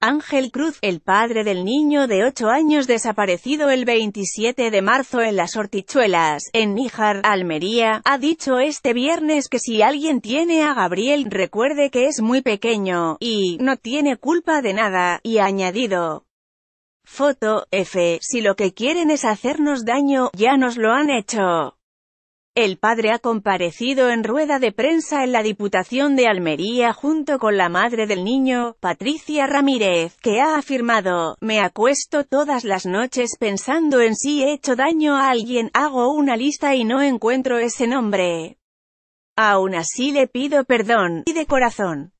Ángel Cruz, el padre del niño de 8 años desaparecido el 27 de marzo en Las Hortichuelas, en Níjar, Almería, ha dicho este viernes que si alguien tiene a Gabriel, recuerde que es muy pequeño, y, no tiene culpa de nada, y ha añadido. Foto, F, si lo que quieren es hacernos daño, ya nos lo han hecho. El padre ha comparecido en rueda de prensa en la Diputación de Almería junto con la madre del niño, Patricia Ramírez, que ha afirmado, me acuesto todas las noches pensando en si he hecho daño a alguien, hago una lista y no encuentro ese nombre. Aún así le pido perdón, y de corazón.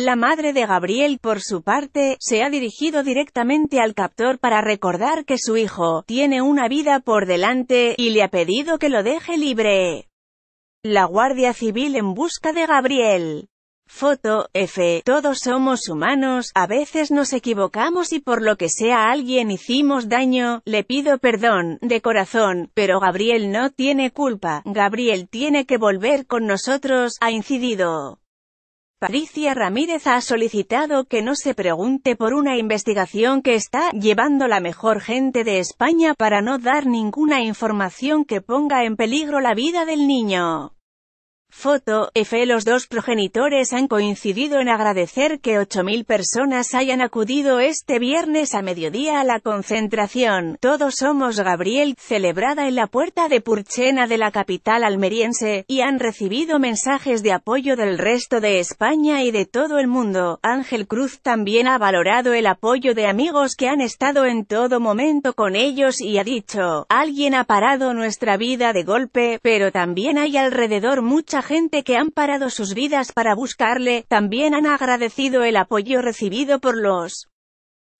La madre de Gabriel, por su parte, se ha dirigido directamente al captor para recordar que su hijo tiene una vida por delante, y le ha pedido que lo deje libre. La Guardia Civil en busca de Gabriel. Foto, F. Todos somos humanos, a veces nos equivocamos y por lo que sea alguien hicimos daño, le pido perdón, de corazón, pero Gabriel no tiene culpa, Gabriel tiene que volver con nosotros, ha incidido. Paricia Ramírez ha solicitado que no se pregunte por una investigación que está llevando la mejor gente de España para no dar ninguna información que ponga en peligro la vida del niño. Foto, F. Los dos progenitores han coincidido en agradecer que 8.000 personas hayan acudido este viernes a mediodía a la concentración. Todos somos Gabriel, celebrada en la puerta de Purchena de la capital almeriense, y han recibido mensajes de apoyo del resto de España y de todo el mundo. Ángel Cruz también ha valorado el apoyo de amigos que han estado en todo momento con ellos y ha dicho, alguien ha parado nuestra vida de golpe, pero también hay alrededor mucha gente que han parado sus vidas para buscarle, también han agradecido el apoyo recibido por los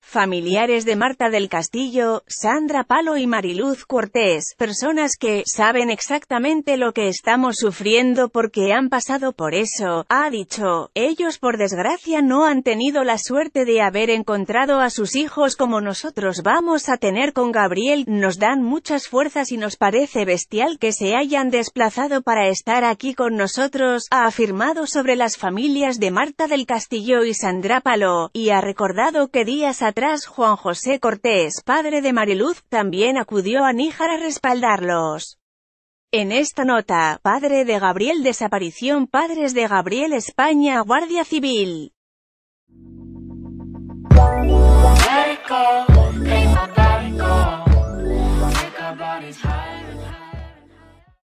Familiares de Marta del Castillo, Sandra Palo y Mariluz Cortés, personas que saben exactamente lo que estamos sufriendo porque han pasado por eso, ha dicho, ellos por desgracia no han tenido la suerte de haber encontrado a sus hijos como nosotros vamos a tener con Gabriel, nos dan muchas fuerzas y nos parece bestial que se hayan desplazado para estar aquí con nosotros, ha afirmado sobre las familias de Marta del Castillo y Sandra Palo, y ha recordado que días atrás Juan José Cortés, padre de Mariluz, también acudió a Níjar a respaldarlos. En esta nota, padre de Gabriel desaparición Padres de Gabriel España Guardia Civil.